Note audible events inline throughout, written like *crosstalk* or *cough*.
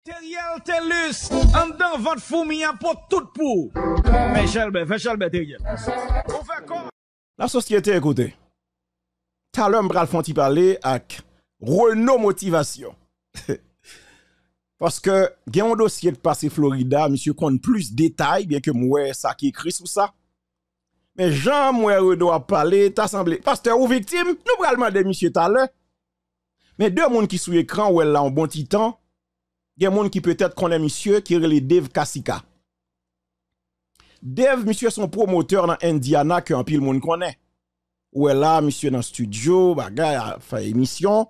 Teriel, Terlis, andan vat fou mi apot tout pou! Fèchal be, fèchal be Teriel! La sosyete ekote, talèm bral fanti pale ak renou motivasyon. *laughs* Paske genw do syet pase Florida, misyo kont plus detay, byen ke mwè sa ki ekri sou sa, men jan mwè redwa pale, tasamble, pastè ou viktim, nou bral madè misyo talè. Men dè moun ki sou ekran, mwen lè an bon titan, Il y a des qui peut-être connaît monsieur qui est le Dev Kasika. Dev monsieur, son promoteur dans Indiana que un pile monde connaît. Ouais, là, monsieur, dans le studio, bagay, fait émission.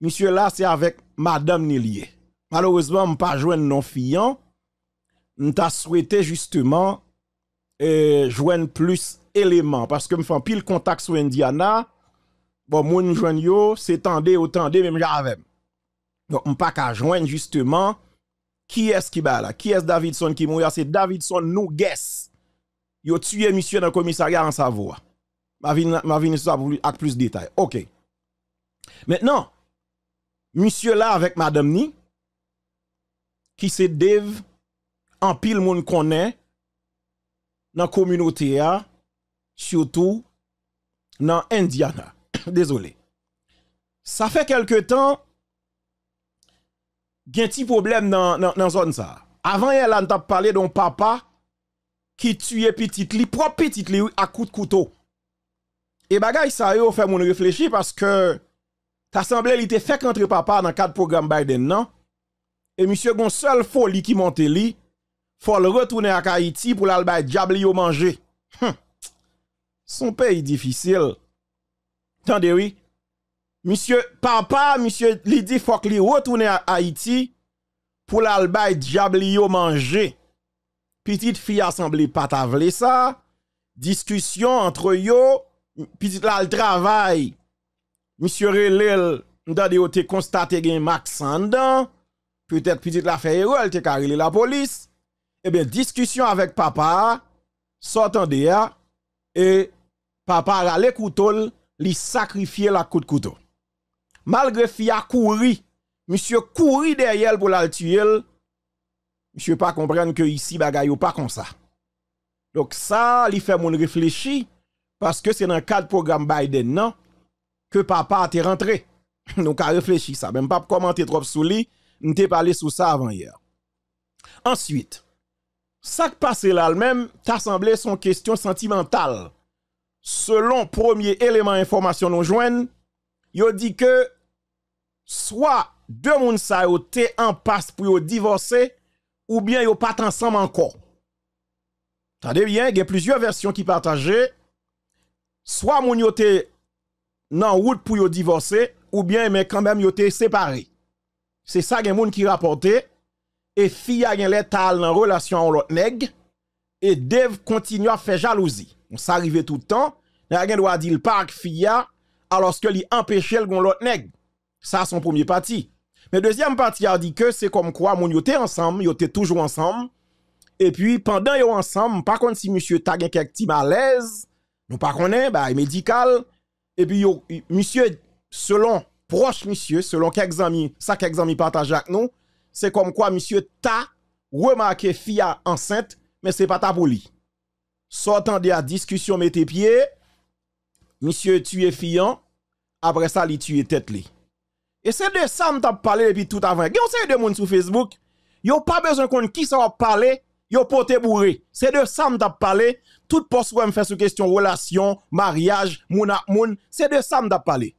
Monsieur, là, c'est avec Madame Nellier. Malheureusement, je pas joindre non fiant. Je t'a souhaité justement euh, joindre plus d'éléments. parce que me fais pile contact sur Indiana. Bon, moun joindre yo, c'est tendé, autant de même j'avais. Donc, on pas qu'à joindre justement qui est-ce qui bat là, qui est ce Davidson qui mourir, ah, c'est Davidson nous guess Yo tué monsieur dans le commissariat en Savoie. Ma vie ma ça avec plus de détails. OK. Maintenant, monsieur là avec madame ni qui se Dev en pile monde connaît dans la communauté surtout dans Indiana. *coughs* Désolé. Ça fait quelque temps y un petit problème dans dans zone ça. Avant elle, a on e t'a parlé d'un papa qui tuait petite li propre petite à coups de couteau. Et ça yo fait mon réfléchir parce que ta semblé il était fait contre papa dans cadre programme Biden non et monsieur Gonçalves, seul folie qui monte il faut le retourner à Haïti pour le diable manger. Hum, son pays difficile. Tendez oui. Monsieur papa, monsieur Lydie, dit faut qu'il retourne à Haïti pour l'albaï diablio manger. Petite fille assemblée pas tavler ça. Discussion entre yo, petite là le travail. Monsieur Relel, ndade yo te constate gen Max Sandan. Peut-être petite la fait erreur, elle te carré la police. Eh bien discussion avec papa, sortant de et papa rale couteau, li sacrifier la coute couteau malgré fia Coury, monsieur couru derrière pour la tuer. Monsieur pas comprendre que ici bagaille pas comme ça. Donc ça, il fait mon réfléchir parce que c'est dans le cadre programme Biden non que papa été rentré. *laughs* Donc a réfléchi ça, même pas commenter trop sur lui, m'était parlé sur ça avant hier. Ensuite, ça qui passe là même, t'as semblé son question sentimentale. Selon premier élément information nous joignent, yo dit que soit deux moun sa en passe pour divorcer ou bien yo pas ensemble encore. Tendez bien, il y a plusieurs versions qui partagent. Soit moun yo te nan route pour divorcer ou bien mais quand même yo te séparé. C'est ça gen moun qui rapporté et fille a gen l'étal dans relation avec l'autre neg et dev continue à faire jalousie. On s'arrive tout le temps, n'a gen droit dire le parc fille alors que li empêchait le gon l'autre nèg. Ça son premier parti. Mais deuxième parti a dit que c'est comme quoi moun ensemble, ensemble, yo toujours ensemble. Et puis pendant yo ensemble, par contre si monsieur ta quelque petit malaise, nous pas connaît bah médical et puis monsieur selon proche monsieur, selon quelques ça quelques amis partage avec nous, c'est comme quoi monsieur ta remarqué fille enceinte mais c'est pas ta pour lui. Sortant de la discussion mettez pied monsieur tué fiant, après ça, il tué tête li. Et c'est de ça que parlé depuis tout avant. Il y a de monde sur Facebook, yo pas besoin qu'on qui ça parler, yo pote bourré. C'est de ça que parlé. Tout que me fait sur question relation, mariage, moun mouna, c'est de ça que parlé.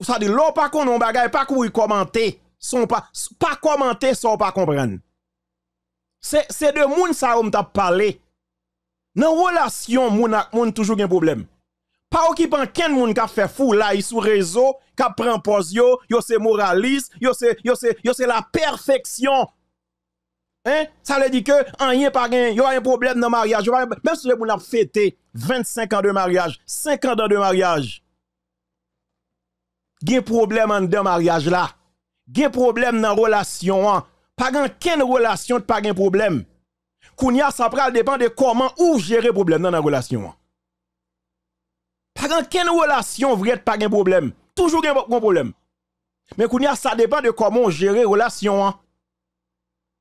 Ou ça dit l'on pas qu'on on bagaille pas courir commenter, son pas pas commenter sans pas comprendre. C'est c'est de moun ça m'ta parlé. Dans relation moun mon toujours un problème. Pas qui prend ken moun ka fait fou là sur réseau, qui prend pose yo, yo c'est moraliste, yo c'est yo c'est yo la perfection. Hein? Ça veut dire que rien pas yo a un problème dans mariage, même si vous l'avez fêté 25 ans de mariage, 5 ans de mariage. un problème dans le mariage là. un problème dans la relation an. Hein. Pas gain ken relation pas un problème. Kounya ça prend dépend de comment ou gérer problème dans la relation hein. Pas aucune relation vraie, pas un problème. Toujours un problème. Mais ça dépend de comment on gère relation. Hein.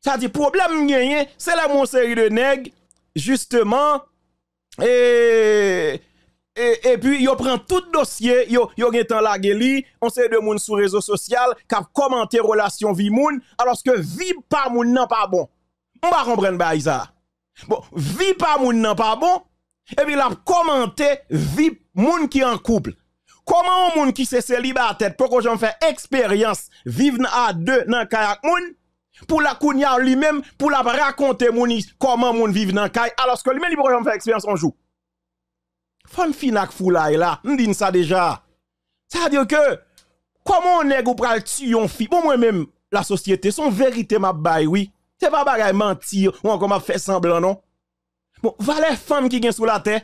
Ça dit problème c'est la mon série de nèg justement et et, puis il prend tout dossier, yo yo gen tan on sait de moun sous réseau social k'ap commenter relation vie moun alors que vie pas moun n'est pas bon. On va comprendre ça. Bon, vie pas moun n'est pas bon, et puis il a commenté vie moun qui en couple. Comment un qui se célibataire pour que j'en fais expérience vivre à deux dans kayak moun pour la kounya lui-même pour la raconter moun comment moun vivre dans kayak alors que lui-même il pour j'en faire expérience un joue? Femme finak la là, m'din ça déjà. Ça veut dire que comment on est ou pral tuer un fi bon moi même la société son vérité m'a bay oui. C'est pas bagaille mentir ou encore m'a fait semblant non. Bon, valeur femme qui gen sous la terre.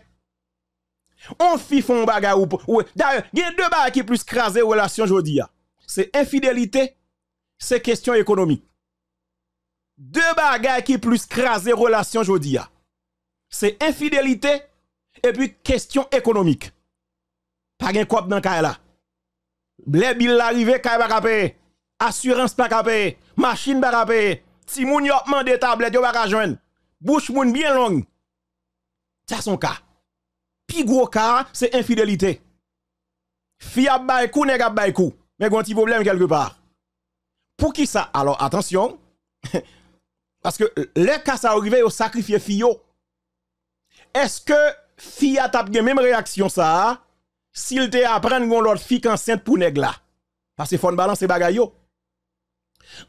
On fi font bagarre ou, d'ailleurs, il y a deux bagarres qui plus crasé relation aujourd'hui. Hein. C'est infidélité, c'est question économique. Deux bagarres qui plus crasé relation aujourd'hui. Hein. C'est infidélité et puis question économique. Pas gen kop dans kay là. Les billes l'arrivée kay pa Assurance pa machine pa Si moun yo vous tablette yo pa Bouche moun bien longue. Ça son cas. Pi gros cas, c'est infidélité. Fiat a ne nèg kou. Mais un petit problème quelque part. Pour qui ça Alors attention. *laughs* Parce que les cas ça arrive, au sacrifié fio. Est-ce que Fiat a la même réaction ça s'il te apprendre gon l'autre fille enceinte pour nègre là parce que faut balancer c'est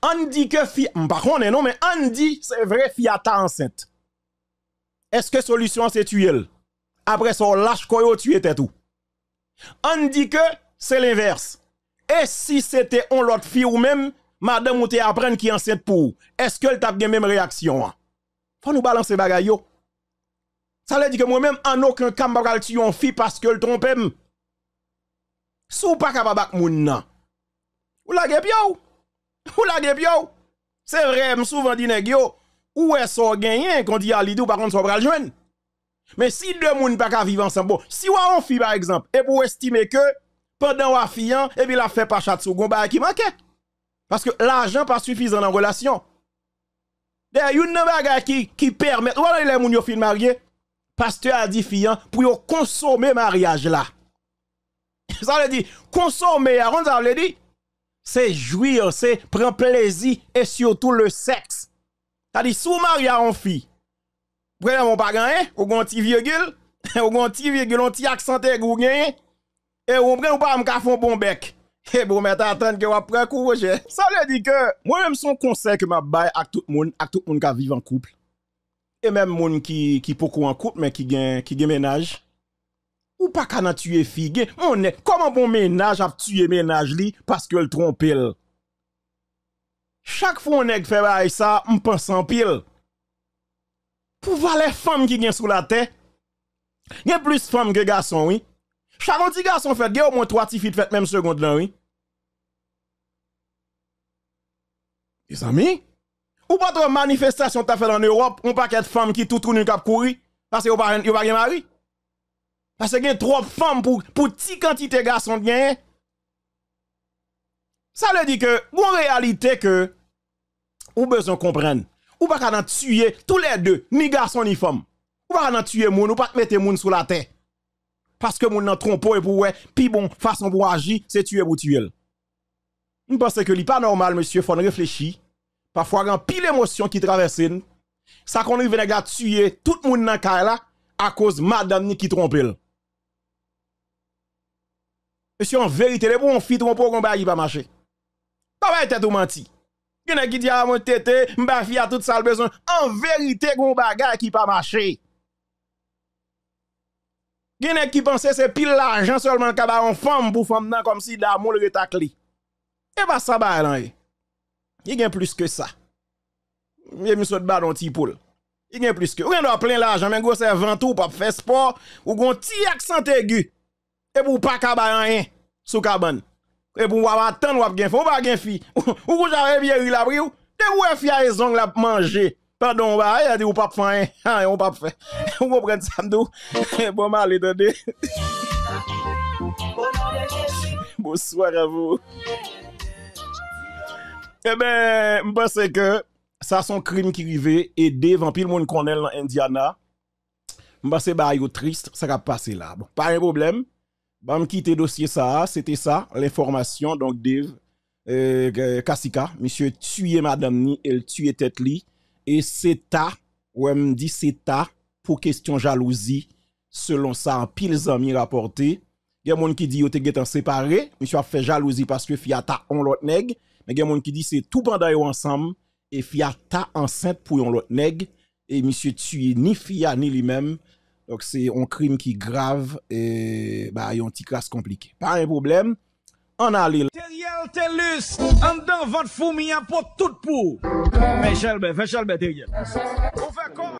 On dit que fille par contre non mais on dit c'est vrai Fiat enceinte. Est-ce que solution c'est tuer Après ça, on lâche quoi tu tue tout. On dit que c'est l'inverse. Et si c'était on l'autre fille ou même madame ou te apprendre qui est enceinte pour, est-ce qu'elle t'a la même réaction hein? Faut nous balancer bagayo. Ça veut dire que moi-même en aucun cas de tuer une fille parce que le trompe Sou pas capable moun nan. Ou la l'avez Où Ou la gep C'est vrai, souvent dit où est-ce qu'on gagne quand il y a l'idée ou par contre, bras le jouer. Mais si deux personnes pas qu'à vivre ensemble, bon, si ou a fille par exemple, et pour estimer que pendant ou a fille, hein, et bien la fait pas chat sous gomba qui manquait. Parce que l'argent pas suffisant dans la relation. a une bagay qui qui permet voilà les moun yo fin marié, pasteur a dit fille hein, pour consommer mariage là. *laughs* Ça veut dire consommer, hein, ça veut dire c'est jouir, c'est prendre plaisir et surtout le sexe. T'as dit, sous Maria on fi, mon pas hein? ou gon ti virgule, *laughs* ou gon ti virgule, on ti accent ou hein? et ou pren ou pas m'ka fon bon bec. *laughs* Et eh, bon, mais t'attends que ou après coup, Ça le dit que, moi-même, son conseil que m'a baye à tout moun, monde, à tout moun monde qui vit en couple, et même monde qui, qui beaucoup en couple, mais qui gagne, qui gagne ménage, ou pas qu'à tuer fille, on est, comment bon ménage a tué ménage li, parce que le trompe chaque fois qu'on a fait ça, on pense en pile. Pour voir les femmes qui viennent sous la terre, il y a plus de femmes que de garçons, oui. Chaque petit garçon fait, il y a au moins trois filles fait même seconde là, oui. Les amis, ou pas de manifestation as fait en Europe, on paquet de femmes qui tout tournent cap courir parce que vous pas pas mari. Parce que y a trop de femmes pour pour petite quantité de garçons bien. Ça veut dire que, bon réalité que, ou besoin comprendre. Ou pas a tuer tous les deux, ni garçon ni femme. Ou pas a tuer moun, ou pas mettre moun sous la terre. Parce que moun nan trompo et pour ouais, puis bon, façon pour agir, c'est tuer pour tuer. Je pense que li pas normal, monsieur, faut réfléchir. Parfois, il y a pile émotion qui traverse. Ça qu'on arrive à tuer tout le monde dans là à cause madame ni qui trompe. Monsieur, en vérité, les bon fit trompent, il va pas marcher tête ou menti. Yon a qui dit ah, à mon tété, m'ba fi a tout sal besoin. En vérité, gon bagay qui pas marché. Yon a qui pensait c'est pile l'argent seulement kaba en femme pour femme nan comme si d'amour le retakli. Et eh pas ben, ça ba lan Il y a plus que ça. Yon a sot ba don ti poule. Il y a plus que. Ou a plein l'argent, mais gros c'est tout pour faire sport, ou gon ti accent aigu. Et pour pas kaba rien sous cabane. Et pour vous attendre, vous avez faux, pas avez fi. Ou vous avez bien eu la brio. De vous avez fi les ongles la manger. Pardon, bah, il a dit ou pas fin. Hein, on ou pas fait. *laughs* Vous comprenez ça, m'dou? *laughs* Bon, mal, *laughs* Bonsoir à vous. Eh ben, pense que ça son crime qui arrivait et devant pile monde connaît dans Indiana. pense que yo triste, ça va passer là. Bon, pas un problème. Bam était dossier ça, c'était ça, l'information. Donc, Dave, euh, euh Kassika, monsieur tué madame ni, elle tué tête li. Et c'est ta, ou elle me dit c'est ta, pour question jalousie, selon ça, en pile amis rapporté. Il y a des qui dit que vous êtes séparés, monsieur a fait jalousie parce que fiata on l'autre nègre. Mais il y a des gens qui dit c'est tout pendant ensemble et fiata enceinte pour l'autre nègre. Et monsieur tué ni fia ni lui-même. Donc c'est un crime qui grave et bah y a un petit casse compliqué. Pas un problème. On a l'île. Teriel Telus, en dedans, votre fourmi pour tout pour. Fais Chalbert, fais Chalbert, Teriel. On fait quoi?